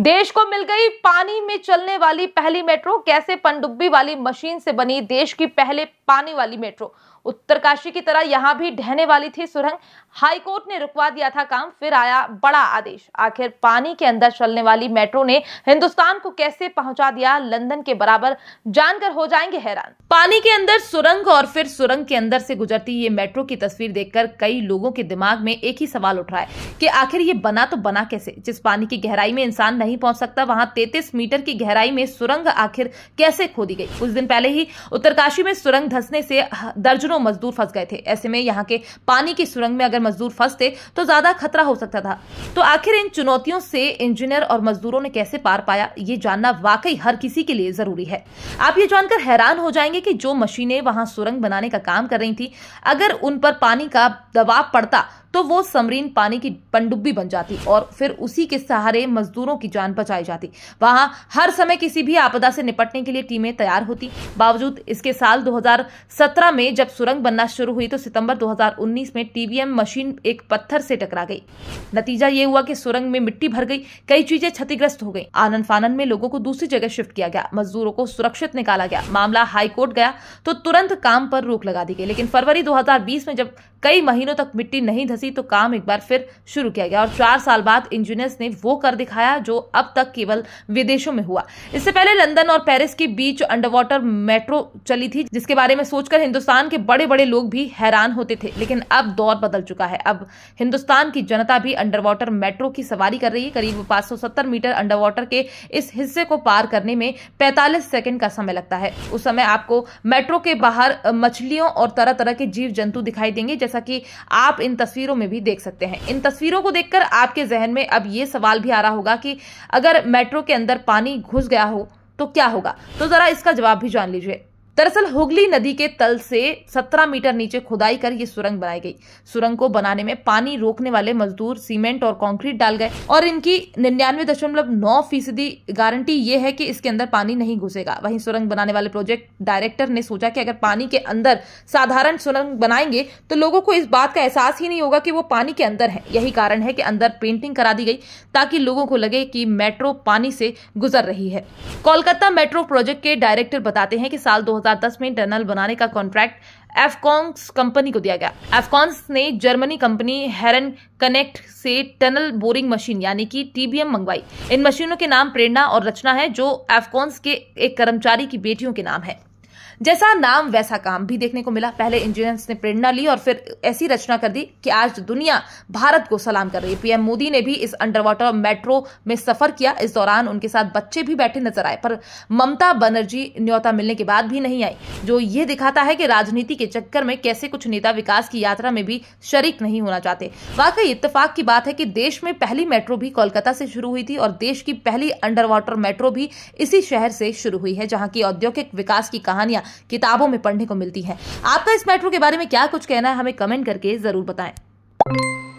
देश को मिल गई पानी में चलने वाली पहली मेट्रो कैसे पनडुब्बी वाली मशीन से बनी देश की पहले पानी वाली मेट्रो उत्तरकाशी की तरह यहां भी ढहने वाली थी सुरंग हाईकोर्ट ने रुकवा दिया था काम फिर आया बड़ा आदेश आखिर पानी के अंदर चलने वाली मेट्रो ने हिंदुस्तान को कैसे पहुंचा दिया लंदन के बराबर जानकर हो जाएंगे हैरान पानी के अंदर सुरंग और फिर सुरंग के अंदर से गुजरती ये मेट्रो की तस्वीर देखकर कई लोगों के दिमाग में एक ही सवाल उठ रहा है की आखिर ये बना तो बना कैसे जिस पानी की गहराई में इंसान नहीं पहुंच सकता वहां 33 मीटर की गहराई में सुरंग आखिर कैसे खोदी गई कुछ दिन पहले ही उत्तरकाशी में सुरंग धंसने से दर्जनों मजदूर फंस गए थे ऐसे में यहाँ के पानी की सुरंग में अगर मजदूर फंसते तो ज्यादा खतरा हो सकता था तो आखिर इन चुनौतियों से इंजीनियर और मजदूरों ने कैसे पार पाया ये जानना वाकई हर किसी के लिए जरूरी है आप ये जानकर हैरान हो जाएंगे की जो मशीने वहाँ सुरंग बनाने का काम कर रही थी अगर उन पर पानी का दबाव पड़ता तो वो समरीन पानी की पंडुब्बी बन जाती और फिर उसी के सहारे मजदूरों की जान बचाई जाती वहां हर समय किसी भी आपदा से निपटने के लिए टीमें तैयार होती बावजूद इसके साल 2017 में जब सुरंग बनना शुरू हुई तो सितंबर 2019 में टीवीएम मशीन एक पत्थर से टकरा गई नतीजा ये हुआ कि सुरंग में मिट्टी भर गई कई चीजें क्षतिग्रस्त हो गई आनंद फानंद में लोगों को दूसरी जगह शिफ्ट किया गया मजदूरों को सुरक्षित निकाला गया मामला हाईकोर्ट गया तो तुरंत काम पर रोक लगा दी गई लेकिन फरवरी 2020 में जब कई महीनों तक मिट्टी नहीं धसी तो काम एक बार फिर शुरू किया गया और चार साल बाद इंजीनियर्स ने वो कर दिखाया जो अब तक केवल विदेशों में हुआ इससे पहले लंदन और पेरिस के बीच अंडरवाटर मेट्रो चली थी जिसके बारे में सोचकर हिंदुस्तान के बड़े बड़े लोग भी हैरान होते थे लेकिन अब दौर बदल चुका है अब हिंदुस्तान की जनता भी अंडरवाटर मेट्रो की सवारी कर रही है करीब पांच मीटर अंडरवाटर के इस हिस्से को पार करने में पैतालीस सेकेंड का समय लगता है उस समय आपको मेट्रो के बाहर मछलियों और तरह तरह के जीव जंतु दिखाई देंगे जैसा कि आप इन तस्वीरों में भी देख सकते हैं इन तस्वीरों को देखकर आपके जहन में अब ये सवाल भी आ रहा होगा कि अगर मेट्रो के अंदर पानी घुस गया हो तो क्या होगा तो जरा इसका जवाब भी जान लीजिए दरअसल हुगली नदी के तल से 17 मीटर नीचे खुदाई कर ये सुरंग बनाई गई सुरंग को बनाने में पानी रोकने वाले मजदूर सीमेंट और कंक्रीट डाल गए और इनकी निन्यानवे दशमलव नौ फीसदी गारंटी ये है कि इसके अंदर पानी नहीं घुसेगा वहीं सुरंग बनाने वाले प्रोजेक्ट डायरेक्टर ने सोचा कि अगर पानी के अंदर साधारण सुरंग बनाएंगे तो लोगों को इस बात का एहसास ही नहीं होगा कि वो पानी के अंदर है यही कारण है कि अंदर पेंटिंग करा दी गई ताकि लोगों को लगे कि मेट्रो पानी से गुजर रही है कोलकाता मेट्रो प्रोजेक्ट के डायरेक्टर बताते हैं कि साल दो 2010 में टनल बनाने का कॉन्ट्रैक्ट एफकॉन्स कंपनी को दिया गया एफकॉन्स ने जर्मनी कंपनी हेरन कनेक्ट से टनल बोरिंग मशीन यानी कि टीबीएम मंगवाई इन मशीनों के नाम प्रेरणा और रचना है जो एफकॉन्स के एक कर्मचारी की बेटियों के नाम है जैसा नाम वैसा काम भी देखने को मिला पहले इंजीनियर्स ने प्रेरणा ली और फिर ऐसी रचना कर दी कि आज दुनिया भारत को सलाम कर रही है पीएम मोदी ने भी इस अंडर वाटर मेट्रो में सफर किया इस दौरान उनके साथ बच्चे भी बैठे नजर आए पर ममता बनर्जी न्योता मिलने के बाद भी नहीं आई जो ये दिखाता है कि राजनीति के चक्कर में कैसे कुछ नेता विकास की यात्रा में भी शरीक नहीं होना चाहते वाकई इतफाक की बात है कि देश में पहली मेट्रो भी कोलकाता से शुरू हुई थी और देश की पहली अंडर वाटर मेट्रो भी इसी शहर से शुरू हुई है जहां की औद्योगिक विकास की कहानियां किताबों में पढ़ने को मिलती है आपका इस मेट्रो के बारे में क्या कुछ कहना है हमें कमेंट करके जरूर बताएं